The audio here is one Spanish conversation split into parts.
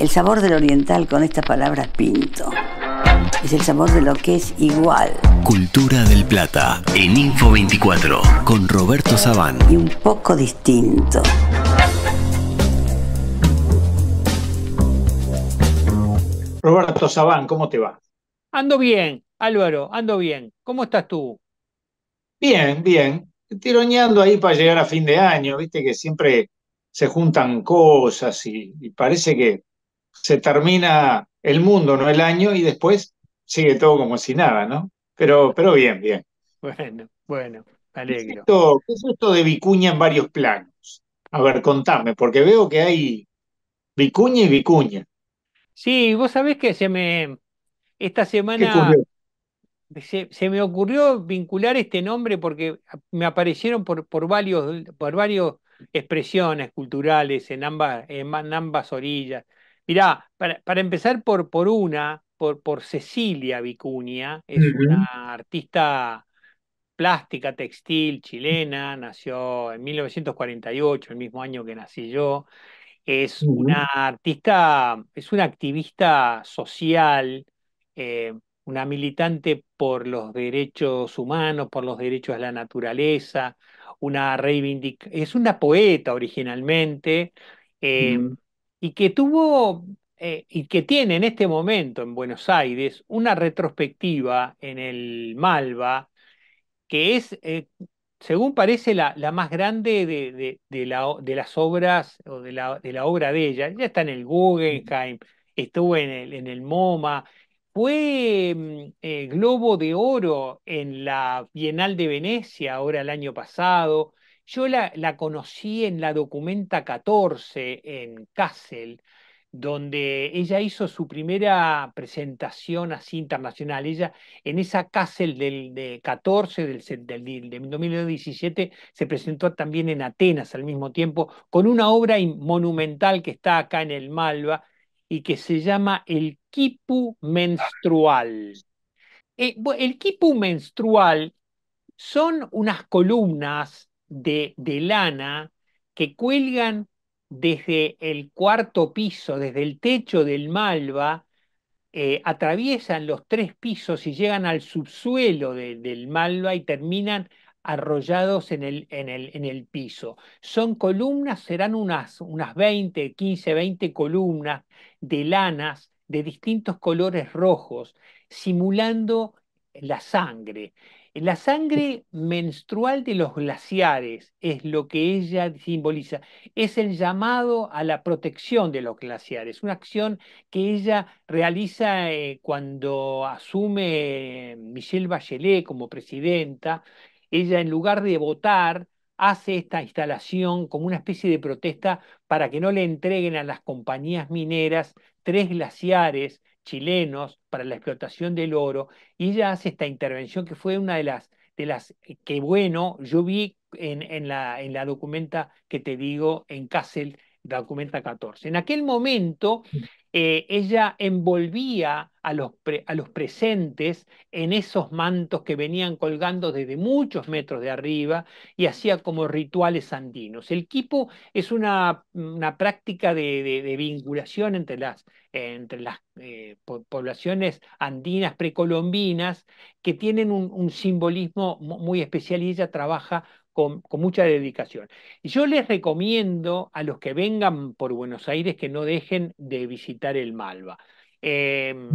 El sabor del oriental con esta palabra pinto. Es el sabor de lo que es igual. Cultura del Plata, en Info 24, con Roberto Sabán. Y un poco distinto. Roberto Sabán, ¿cómo te va? Ando bien, Álvaro, ando bien. ¿Cómo estás tú? Bien, bien. tiroñando ahí para llegar a fin de año, viste que siempre se juntan cosas y parece que se termina el mundo, no el año, y después sigue todo como si nada, ¿no? Pero, pero bien, bien. Bueno, bueno, alegro. ¿Qué es, esto, esto de Vicuña en varios planos? A ver, contame, porque veo que hay Vicuña y Vicuña. Sí, vos sabés que se me. Esta semana se, me ocurrió vincular este nombre porque me aparecieron por, por varios, por varios expresiones culturales en ambas, en ambas orillas. Mirá, para, empezar por, por una, por, por Cecilia Vicuña, es una artista plástica, textil, chilena, nació en 1948, el mismo año que nací yo. Es una artista, es una activista social, eh, una militante por los derechos humanos, por los derechos de la naturaleza, una es una poeta originalmente, eh, y que tuvo eh, y que tiene en este momento en Buenos Aires una retrospectiva en el Malva que es, eh, según parece, la, más grande de, las obras o de la, obra de ella. ya está en el mm. Guggenheim, estuvo en el, en el MoMA, fue mm, eh, Globo de Oro en la Bienal de Venecia ahora el año pasado yo la, conocí en la Documenta 14 en Kassel, donde ella hizo su primera presentación así internacional. Ella en esa Kassel del 14 del, del, 2017 se presentó también en Atenas al mismo tiempo con una obra monumental que está acá en el Malva y que se llama El Kipu Menstrual. Eh, el Kipu Menstrual son unas columnas de, lana que cuelgan desde el cuarto piso, desde el techo del Malva, eh, atraviesan los tres pisos y llegan al subsuelo del Malva y terminan arrollados en el, piso. Son columnas, serán unas, unas 20, 15, 20 columnas de lanas de distintos colores rojos, simulando la sangre. La sangre menstrual de los glaciares es lo que ella simboliza. Es el llamado a la protección de los glaciares, una acción que ella realiza eh, cuando asume eh, Michelle Bachelet como presidenta. Ella, en lugar de votar, hace esta instalación como una especie de protesta para que no le entreguen a las compañías mineras tres glaciares chilenos para la explotación del oro, y ella hace esta intervención que fue una de las, de las eh, que bueno, yo vi en, en, la, en la documenta que te digo en Kassel, documenta 14. En aquel momento eh, ella envolvía a los, presentes en esos mantos que venían colgando desde muchos metros de arriba y hacía como rituales andinos. El quipo es una, práctica de, vinculación entre las, entre las eh, poblaciones andinas precolombinas que tienen un simbolismo muy especial y ella trabaja con, mucha dedicación. Y yo les recomiendo a los que vengan por Buenos Aires que no dejen de visitar el Malva. Em,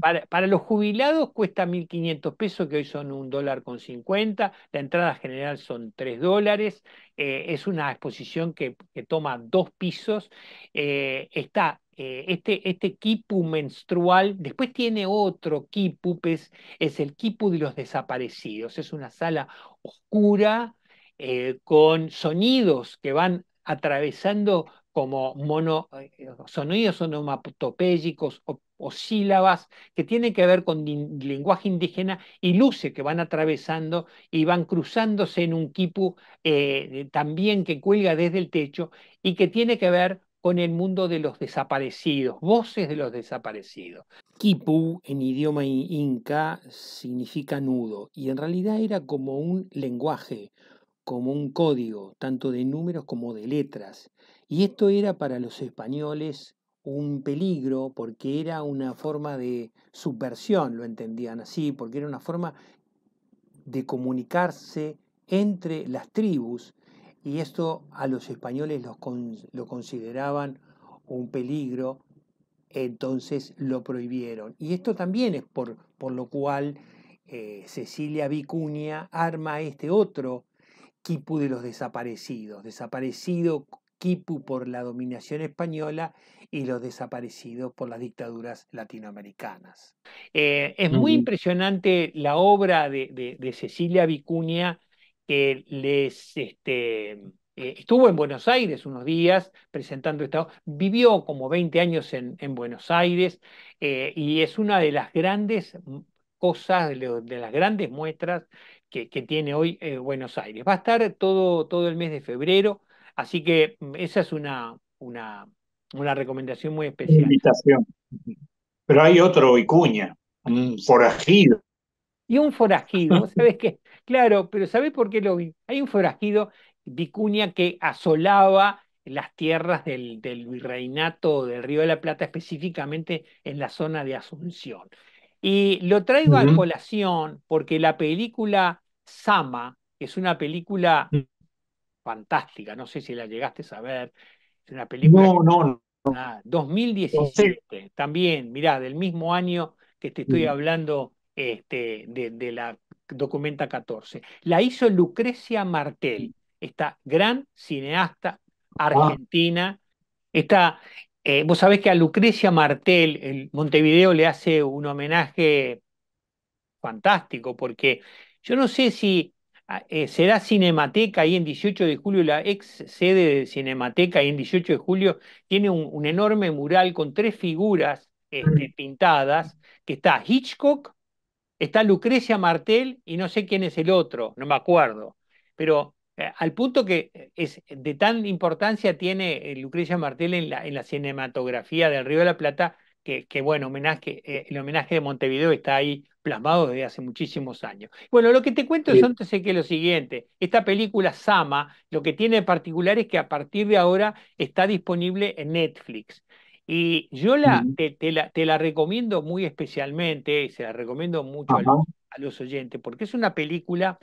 para, los jubilados cuesta 1.500 pesos, que hoy son un dólar con 50, la entrada general son 3 dólares, eh, es una exposición que, toma dos pisos, eh, está eh, este, este quipu menstrual, después tiene otro quipu, es, es el quipu de los desaparecidos, es una sala oscura, eh, con sonidos que van atravesando como eh, eh, sonidos onomatopélicos o, sílabas que tienen que ver con lenguaje indígena y luces que van atravesando y van cruzándose en un quipu también que cuelga desde el techo y que tiene que ver con el mundo de los desaparecidos, voces de los desaparecidos. Quipu en idioma inca significa nudo y en realidad era como un lenguaje, como un código, tanto de números como de letras. Y esto era para los españoles un peligro porque era una forma de subversión, lo entendían así, porque era una forma de comunicarse entre las tribus y esto a los españoles lo consideraban un peligro, entonces lo prohibieron. Y esto también es por, lo cual eh, Cecilia Vicuña arma este otro quipu de los desaparecidos, desaparecido quipu por la dominación española y los desaparecidos por las dictaduras latinoamericanas. Eh, es muy impresionante la obra de, Cecilia Vicuña, que este, mm, eh, estuvo en Buenos Aires unos días presentando esta vivió como 20 años en, Buenos Aires eh, y es una de las grandes mm, cosas, de las grandes muestras que, tiene hoy eh, Buenos Aires. Va a estar todo, todo el mes de febrero, así que mm, esa es una, una, una recomendación muy especial. Pero hay otro Vicuña, un forajido. Y un forajido, ¿sabes qué? Claro, pero sabes por qué lo vi? Hay un forajido Vicuña que asolaba las tierras del, del virreinato del Río de la Plata, específicamente en la zona de Asunción. Y lo traigo a colación porque la película Sama, que es una película mm. fantástica, no sé si la llegaste a ver, es una película... No, no, 2017, también, mirá, del mismo año que te estoy mm. hablando este, de, de, la documenta 14. La hizo Lucrecia Martel, esta gran cineasta ah. argentina. Esta, eh, vos sabés que a Lucrecia Martel, el Montevideo le hace un homenaje fantástico, porque yo no sé si ah, eh, será Cinemateca ahí en 18 de julio, la ex sede de Cinemateca ahí en 18 de julio, tiene un, enorme mural con tres figuras este, mm. pintadas, que está Hitchcock, está Lucrecia Martel y no sé quién es el otro, no me acuerdo, pero eh, al punto que eh, es eh, de tan importancia tiene Lucrecia Martel en la, cinematografía del Río de la Plata, que, bueno, homenaje, el homenaje de Montevideo está ahí plasmado desde hace muchísimos años. Bueno, lo que te cuento es antes de que lo siguiente, esta película Sama, lo que tiene de particular es que a partir de ahora está disponible en Netflix. Y yo la, te, la, recomiendo muy especialmente, se la recomiendo mucho a los, oyentes, porque es una película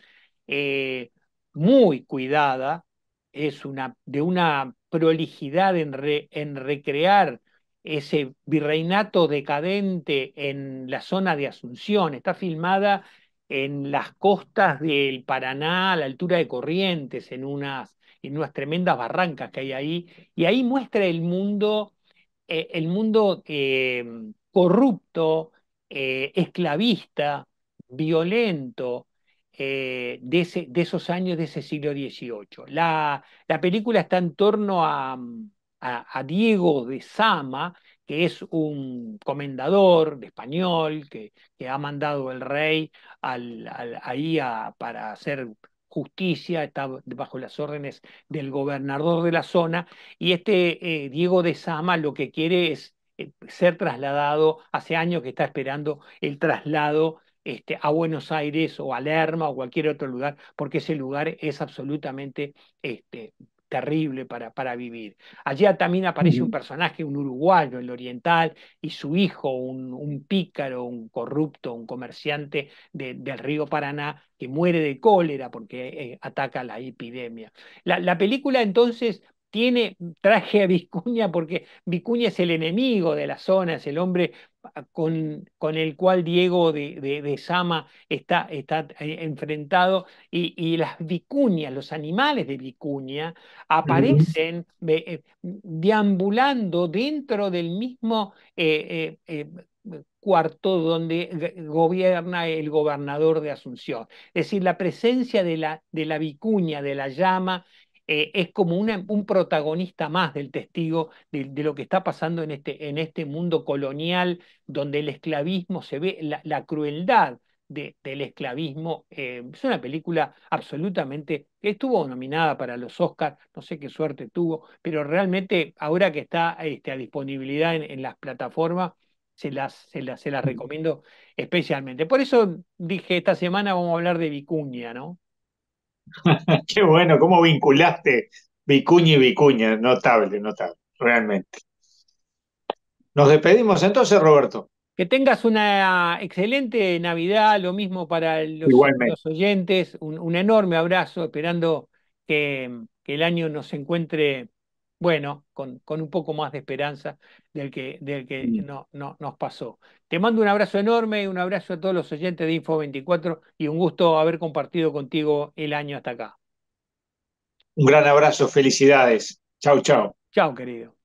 muy cuidada, es una, de una prolijidad en, recrear ese virreinato decadente en la zona de Asunción. Está filmada en las costas del Paraná, a la altura de Corrientes, en unas, en unas tremendas barrancas que hay ahí, y ahí muestra el mundo, eh, el mundo eh, corrupto, eh, esclavista, violento, eh, de, esos años de ese siglo XVIII. La, película está en torno mm, a, Diego de Sama, que es un comendador de español que, ha mandado el rey al, ahí para hacer justicia, está bajo las órdenes del gobernador de la zona, y este eh, Diego de Sama lo que quiere es eh, ser trasladado, hace años que está esperando el traslado este, a Buenos Aires o a Lerma o cualquier otro lugar, porque ese lugar es absolutamente este, terrible para, para, vivir. Allá también aparece un personaje, un uruguayo, el oriental, y su hijo, un, pícaro, un corrupto, un comerciante del río Paraná, que muere de cólera porque eh, ataca la epidemia. La, la película entonces tiene, traje a Vicuña porque Vicuña es el enemigo de la zona, es el hombre con, con el cual Diego de, Sama está, está eh, enfrentado y, las vicuñas, los animales de vicuña, aparecen eh, deambulando dentro del mismo eh, cuarto donde gobierna el gobernador de Asunción. Es decir, la presencia de la, de la vicuña, de la llama eh, es como un protagonista más del testigo de, lo que está pasando en este, en este mundo colonial, donde el esclavismo se ve, la, crueldad del esclavismo. Eh, es una película absolutamente, estuvo nominada para los Oscars, no sé qué suerte tuvo, pero realmente ahora que está este, a disponibilidad en, las plataformas, se las, se se las recomiendo especialmente. Por eso dije, esta semana vamos a hablar de Vicuña, ¿no? Qué bueno, cómo vinculaste Vicuña y Vicuña, notable, notable, realmente. Nos despedimos entonces, Roberto. Que tengas una excelente Navidad, lo mismo para los, oyentes, un, enorme abrazo, esperando que, que el año nos encuentre bueno, con, con, un poco más de esperanza del que, del que no, no, nos pasó. Te mando un abrazo enorme, y un abrazo a todos los oyentes de Info24 y un gusto haber compartido contigo el año hasta acá. Un gran abrazo, felicidades. Chao, chao. Chao, querido.